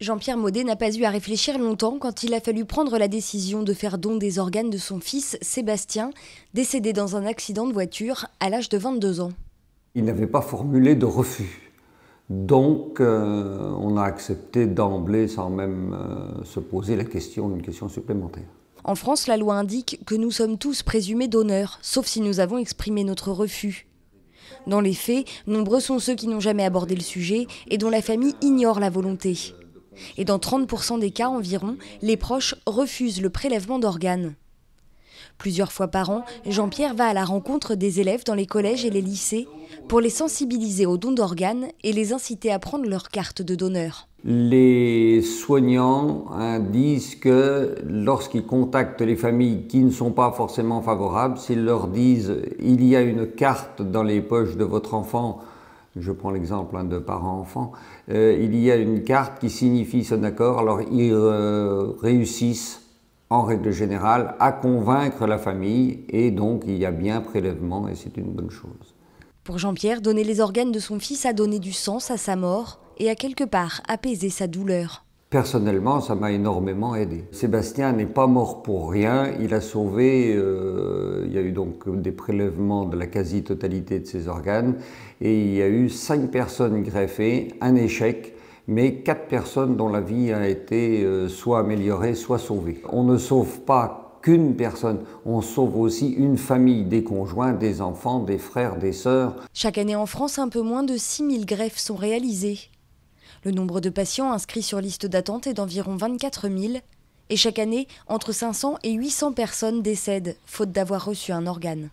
Jean-Pierre Maudet n'a pas eu à réfléchir longtemps quand il a fallu prendre la décision de faire don des organes de son fils Sébastien, décédé dans un accident de voiture à l'âge de 22 ans. Il n'avait pas formulé de refus. Donc euh, on a accepté d'emblée sans même euh, se poser la question, une question supplémentaire. En France, la loi indique que nous sommes tous présumés d'honneur, sauf si nous avons exprimé notre refus. Dans les faits, nombreux sont ceux qui n'ont jamais abordé le sujet et dont la famille ignore la volonté. Et dans 30% des cas environ, les proches refusent le prélèvement d'organes. Plusieurs fois par an, Jean-Pierre va à la rencontre des élèves dans les collèges et les lycées pour les sensibiliser aux dons d'organes et les inciter à prendre leur carte de donneur. Les soignants disent que lorsqu'ils contactent les familles qui ne sont pas forcément favorables, s'ils leur disent il y a une carte dans les poches de votre enfant, je prends l'exemple hein, de parents-enfants, euh, il y a une carte qui signifie son accord, alors ils euh, réussissent en règle générale à convaincre la famille et donc il y a bien prélèvement et c'est une bonne chose. Pour Jean-Pierre, donner les organes de son fils a donné du sens à sa mort et à quelque part apaisé sa douleur. Personnellement, ça m'a énormément aidé. Sébastien n'est pas mort pour rien. Il a sauvé, euh, il y a eu donc des prélèvements de la quasi-totalité de ses organes et il y a eu cinq personnes greffées, un échec mais quatre personnes dont la vie a été euh, soit améliorée, soit sauvée. On ne sauve pas qu'une personne, on sauve aussi une famille, des conjoints, des enfants, des frères, des sœurs. Chaque année en France, un peu moins de 6000 greffes sont réalisées. Le nombre de patients inscrits sur liste d'attente est d'environ 24 000 et chaque année, entre 500 et 800 personnes décèdent faute d'avoir reçu un organe.